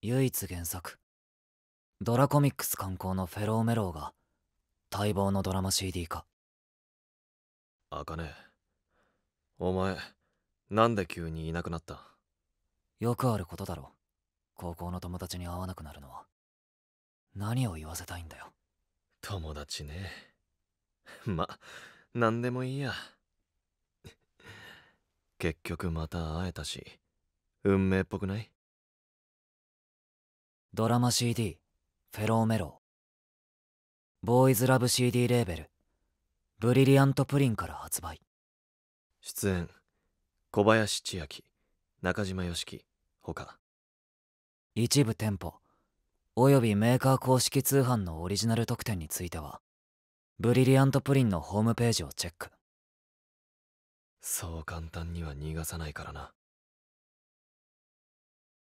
唯一原作ドラコミックス刊行のフェローメローが待望のドラマ CD かあかねお前なんで急にいなくなったよくあることだろ高校の友達に会わなくなるのは何を言わせたいんだよ友達ねま何でもいいや結局また会えたし運命っぽくないドラマ CD、フェローメロー。ボーイズラブ CD レーベル、ブリリアントプリンから発売。出演、小林千秋、中島よしき、ほか。一部店舗、およびメーカー公式通販のオリジナル特典については、ブリリアントプリンのホームページをチェック。そう簡単には逃がさないからな。